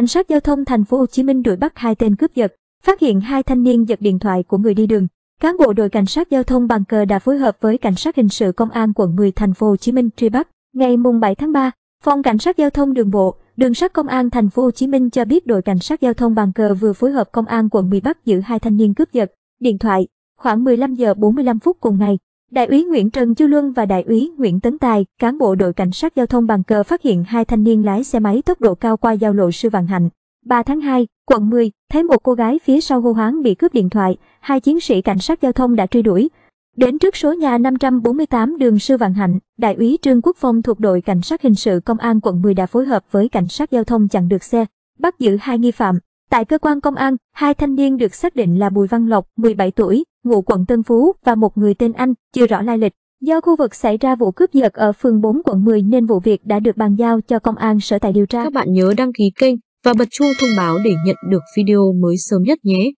Cảnh sát giao thông thành phố Hồ Chí Minh đuổi bắt hai tên cướp giật, phát hiện hai thanh niên giật điện thoại của người đi đường. Cán bộ đội cảnh sát giao thông bằng cờ đã phối hợp với cảnh sát hình sự công an quận 10 thành phố Hồ Chí Minh truy bắt. Ngày mùng 7 tháng 3, Phòng cảnh sát giao thông đường bộ, đường sắt công an thành phố Hồ Chí Minh cho biết đội cảnh sát giao thông bàn cờ vừa phối hợp công an quận 10 bắt giữ hai thanh niên cướp giật điện thoại khoảng 15 giờ 45 phút cùng ngày. Đại úy Nguyễn Trần Chu Luân và Đại úy Nguyễn Tấn Tài, cán bộ đội cảnh sát giao thông bàn cờ phát hiện hai thanh niên lái xe máy tốc độ cao qua giao lộ Sư Vạn Hạnh. 3 tháng 2, quận 10, thấy một cô gái phía sau hô hoáng bị cướp điện thoại, hai chiến sĩ cảnh sát giao thông đã truy đuổi. Đến trước số nhà 548 đường Sư Vạn Hạnh, Đại úy Trương Quốc Phong thuộc đội cảnh sát hình sự công an quận 10 đã phối hợp với cảnh sát giao thông chặn được xe, bắt giữ hai nghi phạm. Tại cơ quan công an, hai thanh niên được xác định là Bùi Văn Lộc, 17 tuổi, ngụ quận Tân Phú và một người tên Anh, chưa rõ lai lịch. Do khu vực xảy ra vụ cướp giật ở phường 4 quận 10 nên vụ việc đã được bàn giao cho công an sở tại điều tra. Các bạn nhớ đăng ký kênh và bật chuông thông báo để nhận được video mới sớm nhất nhé.